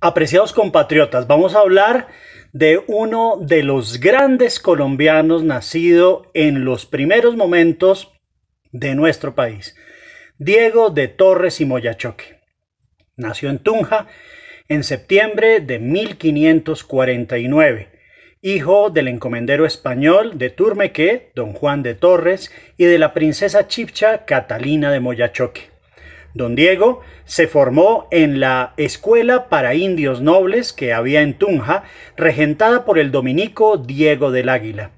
Apreciados compatriotas, vamos a hablar de uno de los grandes colombianos nacido en los primeros momentos de nuestro país, Diego de Torres y Moyachoque. Nació en Tunja en septiembre de 1549, hijo del encomendero español de Turmeque, don Juan de Torres, y de la princesa chipcha Catalina de Moyachoque. Don Diego se formó en la Escuela para Indios Nobles que había en Tunja, regentada por el dominico Diego del Águila.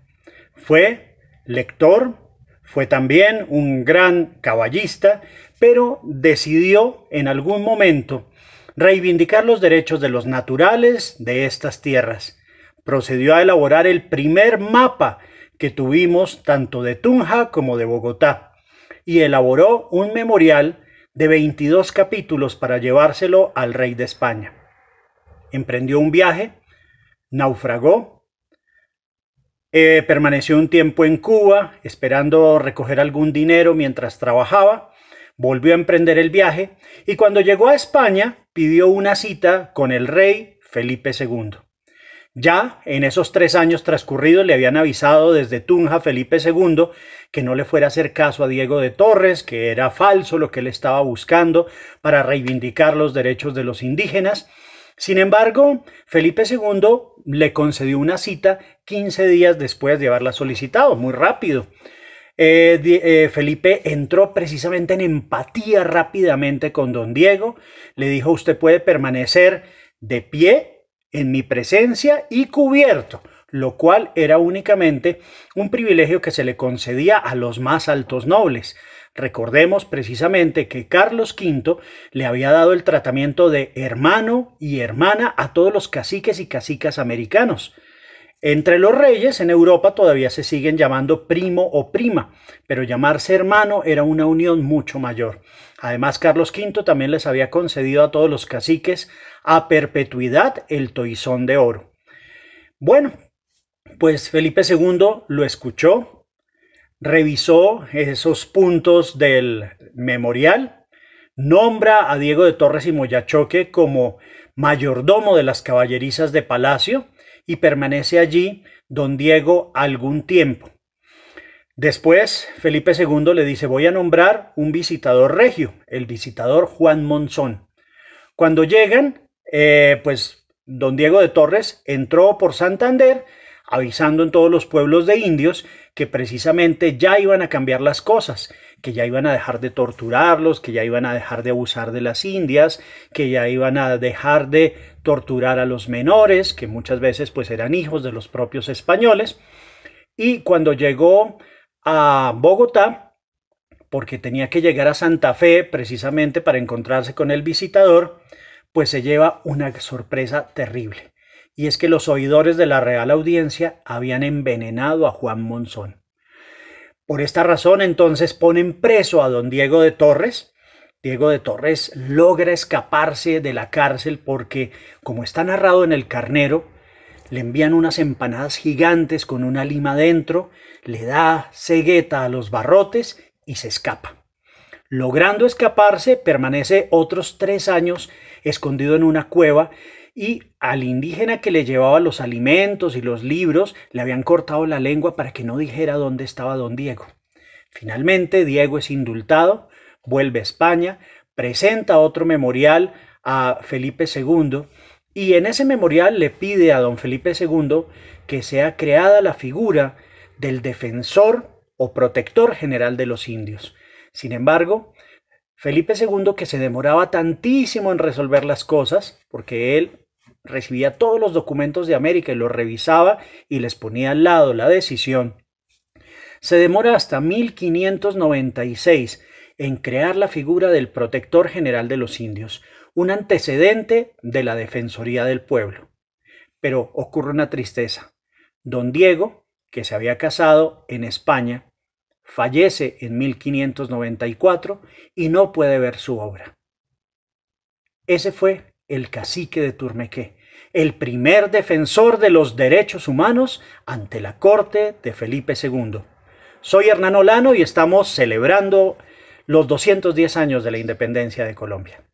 Fue lector, fue también un gran caballista, pero decidió en algún momento reivindicar los derechos de los naturales de estas tierras. Procedió a elaborar el primer mapa que tuvimos tanto de Tunja como de Bogotá y elaboró un memorial de 22 capítulos para llevárselo al rey de España. Emprendió un viaje, naufragó, eh, permaneció un tiempo en Cuba esperando recoger algún dinero mientras trabajaba, volvió a emprender el viaje y cuando llegó a España pidió una cita con el rey Felipe II. Ya en esos tres años transcurridos le habían avisado desde Tunja Felipe II que no le fuera a hacer caso a Diego de Torres, que era falso lo que él estaba buscando para reivindicar los derechos de los indígenas. Sin embargo, Felipe II le concedió una cita 15 días después de haberla solicitado, muy rápido. Eh, eh, Felipe entró precisamente en empatía rápidamente con don Diego, le dijo usted puede permanecer de pie en mi presencia y cubierto, lo cual era únicamente un privilegio que se le concedía a los más altos nobles. Recordemos precisamente que Carlos V le había dado el tratamiento de hermano y hermana a todos los caciques y cacicas americanos. Entre los reyes en Europa todavía se siguen llamando primo o prima, pero llamarse hermano era una unión mucho mayor. Además, Carlos V también les había concedido a todos los caciques a perpetuidad el toisón de oro. Bueno, pues Felipe II lo escuchó, revisó esos puntos del memorial, nombra a Diego de Torres y Moyachoque como mayordomo de las caballerizas de palacio, y permanece allí don Diego algún tiempo. Después, Felipe II le dice, voy a nombrar un visitador regio, el visitador Juan Monzón. Cuando llegan, eh, pues don Diego de Torres entró por Santander, avisando en todos los pueblos de indios que precisamente ya iban a cambiar las cosas que ya iban a dejar de torturarlos, que ya iban a dejar de abusar de las indias, que ya iban a dejar de torturar a los menores, que muchas veces pues eran hijos de los propios españoles. Y cuando llegó a Bogotá, porque tenía que llegar a Santa Fe precisamente para encontrarse con el visitador, pues se lleva una sorpresa terrible. Y es que los oidores de la Real Audiencia habían envenenado a Juan Monzón. Por esta razón entonces ponen preso a don Diego de Torres. Diego de Torres logra escaparse de la cárcel porque, como está narrado en el carnero, le envían unas empanadas gigantes con una lima dentro, le da cegueta a los barrotes y se escapa. Logrando escaparse, permanece otros tres años escondido en una cueva y al indígena que le llevaba los alimentos y los libros le habían cortado la lengua para que no dijera dónde estaba don Diego. Finalmente, Diego es indultado, vuelve a España, presenta otro memorial a Felipe II y en ese memorial le pide a don Felipe II que sea creada la figura del defensor o protector general de los indios. Sin embargo, Felipe II, que se demoraba tantísimo en resolver las cosas, porque él recibía todos los documentos de América y los revisaba y les ponía al lado la decisión, se demora hasta 1596 en crear la figura del protector general de los indios, un antecedente de la Defensoría del Pueblo. Pero ocurre una tristeza. Don Diego, que se había casado en España fallece en 1594 y no puede ver su obra. Ese fue el cacique de Turmequé, el primer defensor de los derechos humanos ante la corte de Felipe II. Soy Hernán Olano y estamos celebrando los 210 años de la independencia de Colombia.